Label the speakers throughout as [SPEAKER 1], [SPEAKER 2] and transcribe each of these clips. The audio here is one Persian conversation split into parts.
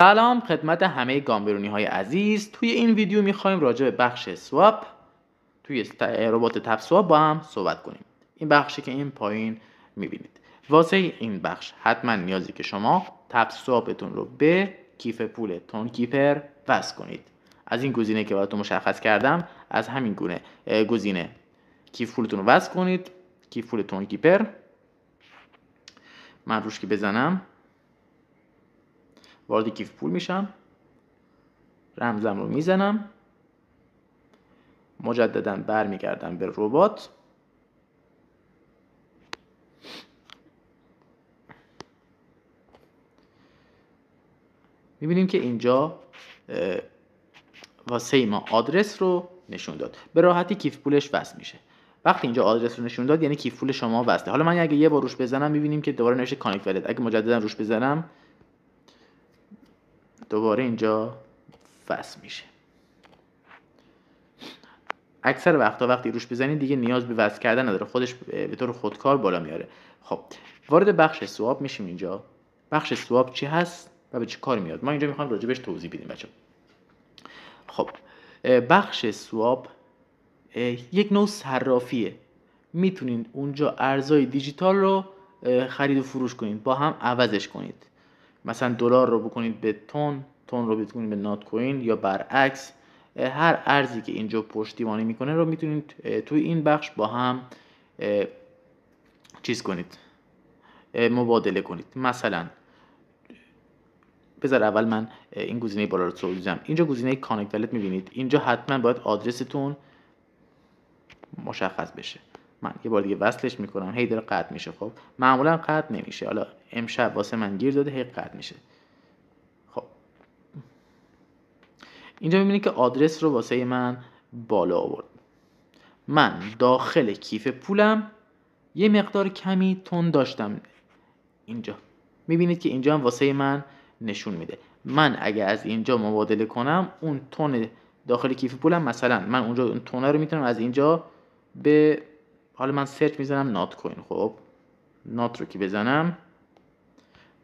[SPEAKER 1] سلام خدمت همه گامبرونی های عزیز توی این ویدیو میخوایم راجع به بخش سواپ توی ربات تب سواپ با هم صحبت کنیم این بخشی که این پایین میبینید واسه این بخش حتما نیازی که شما تب سواپتون رو به کیف پول تون کیپر وصل کنید از این گزینه که براتون مشخص کردم از همین گونه گزینه کیف پولتون رو وصل کنید کیف پول تون کیپر من روش که بزنم وارد کیف پول میشم رمزم رو میزنم مجددا برمیگردم به ربات میبینیم که اینجا واسه ما آدرس رو نشون داد به راحتی کیف پولش وصل میشه وقتی اینجا آدرس رو نشون داد یعنی کیف پول شما وصله حالا من اگه یه بار روش بزنم میبینیم که دوباره نوشته کانکت ولت. اگه مجددا روش بزنم دوباره اینجا فصل میشه اکثر وقتا وقتی روش بزنید دیگه نیاز به وصل کردن نداره خودش به طور خودکار بالا میاره خب وارد بخش سواب میشیم اینجا بخش سواب چی هست و به چه کار میاد ما اینجا میخوام راجبش توضیح بدیم بچه خب بخش سواب یک نوع صرافیه میتونین اونجا ارزای دیجیتال رو خرید و فروش کنید با هم عوضش کنید مثلا دلار رو بکنید به تون تون رو بکنید به نات کوین یا برعکس هر ارزی که اینجا پشتیبانی میکنه رو میتونید توی این بخش با هم چیز کنید مبادله کنید مثلا بذار اول من این گزینه بالا رو توضیح اینجا گزینه کانکت ولت میبینید اینجا حتما باید آدرستون مشخص بشه من یه بار دیگه وصلش میکنم هی داره قطع میشه خب معمولا قطع نمیشه حالا امشب واسه من گیر داده هی قطع میشه خب اینجا میبینید که آدرس رو واسه من بالا آورد من داخل کیف پولم یه مقدار کمی تون داشتم اینجا میبینید که اینجا هم واسه من نشون میده من اگه از اینجا مبادله کنم اون تون داخل کیف پولم مثلا من اونجا اون تونه رو میتونم از اینجا به حالا من سرچ میزنم نات کوین خب نات رو که بزنم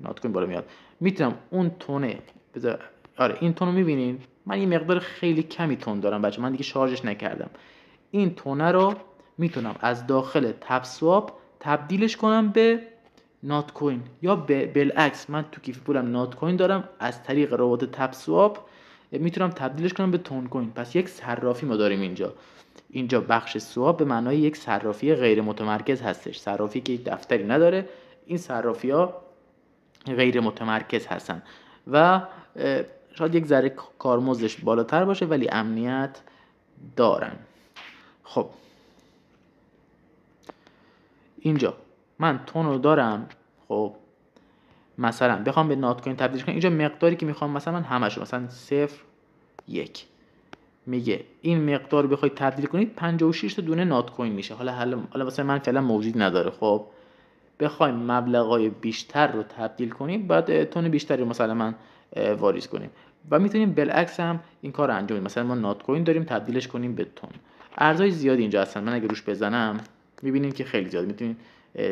[SPEAKER 1] نات کوین بالا میاد میتونم اون تونه بذار آره این تون رو میبینین من یه مقدار خیلی کمی تون دارم بچه من دیگه شارژش نکردم این تونه رو میتونم از داخل تب سواب تبدیلش کنم به نات کوین یا بالعکس من تو کیف پولم نات کوین دارم از طریق ربات تب سواب میتونم تبدیلش کنم به تون کوین پس یک صرافی ما داریم اینجا اینجا بخش سواب به معنای یک صرافی غیر متمرکز هستش صرافی که یک دفتری نداره این صرافی ها غیر متمرکز هستن و شاید یک ذره کارمزدش بالاتر باشه ولی امنیت دارن خب اینجا من تون رو دارم خب مثلا بخوام به نات کوین تبدیل کنم اینجا مقداری که میخوام مثلا من همش مثلا صفر 1 میگه این مقدار رو بخوای تبدیل کنید 56 تا دونه نات کوین میشه حالا حالا مثلا من فعلا موجود نداره خب بخوایم مبلغای بیشتر رو تبدیل کنیم بعد تون بیشتری مثلا من واریز کنیم و میتونیم بالعکس هم این کار رو انجام بدیم مثلا ما نات کوین داریم تبدیلش کنیم به تون ارزای زیادی اینجا هستن من اگه روش بزنم میبینیم که خیلی زیاد میتونید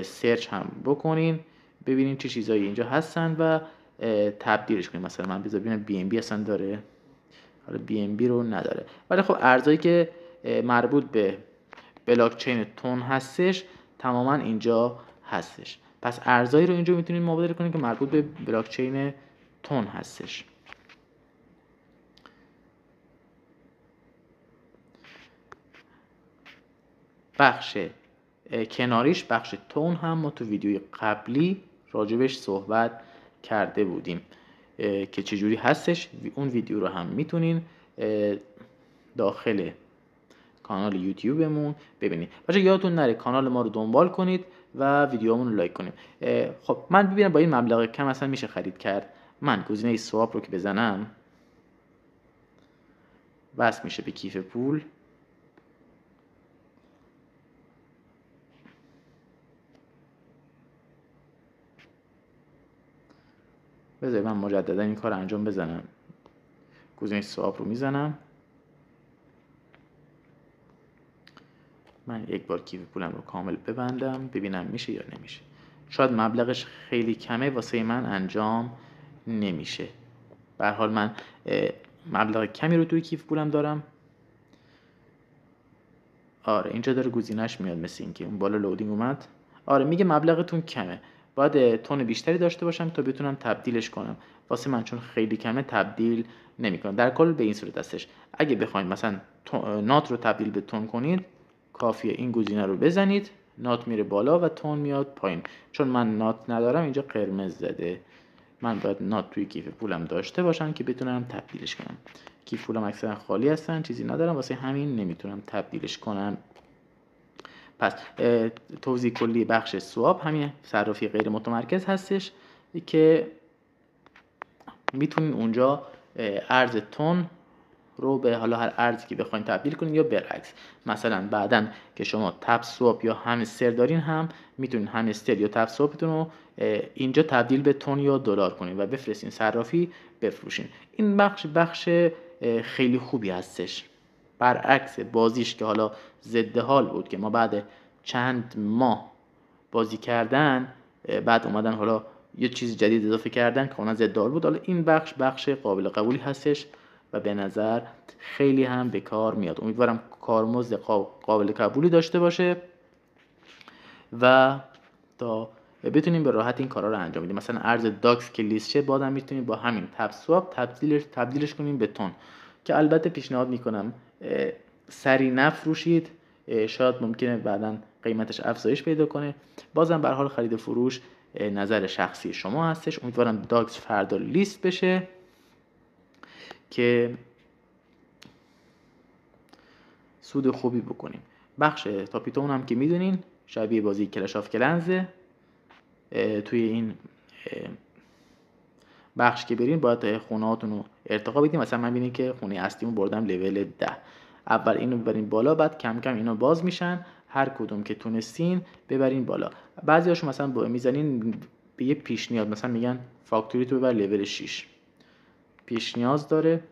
[SPEAKER 1] سرچ هم بکنین ببینیم چه چیزایی اینجا هستن و تبدیلش کنیم مثلا من بذار ببینم بی ام داره حالا بی رو نداره ولی خب ارزایی که مربوط به بلاک چین تون هستش تماما اینجا هستش پس ارزایی رو اینجا میتونید مبادله کنید که مربوط به بلاک چین تون هستش بخش کناریش بخش تون هم ما تو ویدیوی قبلی راجبش صحبت کرده بودیم که چجوری هستش اون ویدیو رو هم میتونین داخل کانال یوتیوبمون ببینید بچه یادتون نره کانال ما رو دنبال کنید و ویدیومون رو لایک کنید خب من ببینم با این مبلغ کم اصلا میشه خرید کرد من گزینه سواب رو که بزنم بس میشه به کیف پول بذاری من مجددا این کار انجام بزنم گزینه سواب رو میزنم من یک بار کیف پولم رو کامل ببندم ببینم میشه یا نمیشه شاید مبلغش خیلی کمه واسه من انجام نمیشه به حال من مبلغ کمی رو توی کیف پولم دارم آره اینجا داره گزینش میاد مثل اینکه اون بالا لودینگ اومد آره میگه مبلغتون کمه باید تون بیشتری داشته باشم تا بتونم تبدیلش کنم واسه من چون خیلی کمه تبدیل نمیکنم در کل به این صورت هستش اگه بخواید مثلا نات رو تبدیل به تون کنید کافیه این گزینه رو بزنید نات میره بالا و تون میاد پایین چون من نات ندارم اینجا قرمز زده من باید نات توی کیف پولم داشته باشم که بتونم تبدیلش کنم کیف پولم اکثرا خالی هستن چیزی ندارم واسه همین نمیتونم تبدیلش کنم پس توضیح کلی بخش سواب همین صرافی غیر متمرکز هستش که میتونید اونجا ارز تون رو به حالا هر ارزی که بخواید تبدیل کنید یا برعکس مثلا بعدا که شما تب سواب یا سر دارین هم میتونید همستر یا تپ سوابتون رو اینجا تبدیل به تون یا دلار کنید و بفرستین صرافی بفروشین این بخش بخش خیلی خوبی هستش برعکس بازیش که حالا ضد حال بود که ما بعد چند ماه بازی کردن بعد اومدن حالا یه چیز جدید اضافه کردن که اون ضد حال بود حالا این بخش بخش قابل قبولی هستش و به نظر خیلی هم به کار میاد امیدوارم کارمزد قابل قبولی داشته باشه و تا بتونیم به راحت این کارا رو انجام بدیم مثلا ارز داکس که لیست شه بادم میتونیم با همین تب تبدیلش تبدیلش کنیم به تون که البته پیشنهاد میکنم سری نفروشید شاید ممکنه بعدا قیمتش افزایش پیدا کنه بازم بر حال خرید فروش نظر شخصی شما هستش امیدوارم داکس فردا لیست بشه که سود خوبی بکنیم بخش تاپیتون هم که میدونین شبیه بازی کلش آف کلنزه توی این بخش که برین باید خونهاتون رو ارتقا بدیم مثلا من که خونه اصلیمون بردم لول ده اول اینو ببرین بالا بعد کم کم اینو باز میشن هر کدوم که تونستین ببرین بالا بعضی هاشو مثلا با میزنین به یه پیش نیاز مثلا میگن فاکتوری تو ببر لول 6 پیش نیاز داره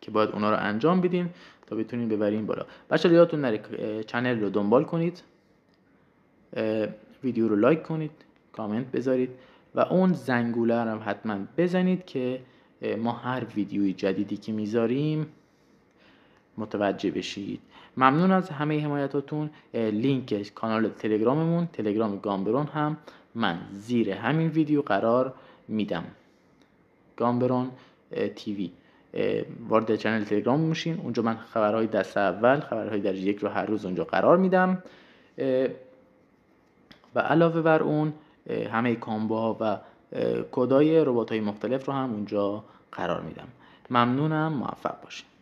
[SPEAKER 1] که باید اونا رو انجام بدین تا بتونین ببرین بالا بچه یادتون نره چنل رو دنبال کنید ویدیو رو لایک کنید کامنت بذارید و اون زنگوله رو حتما بزنید که ما هر ویدیوی جدیدی که میذاریم متوجه بشید ممنون از همه حمایتاتون لینک کانال تلگراممون تلگرام گامبرون هم من زیر همین ویدیو قرار میدم گامبرون تیوی وارد چنل تلگرام میشین اونجا من خبرهای دست اول خبرهای در یک رو هر روز اونجا قرار میدم و علاوه بر اون همه کامبو و کدای ربات های مختلف رو هم اونجا قرار میدم ممنونم موفق باشید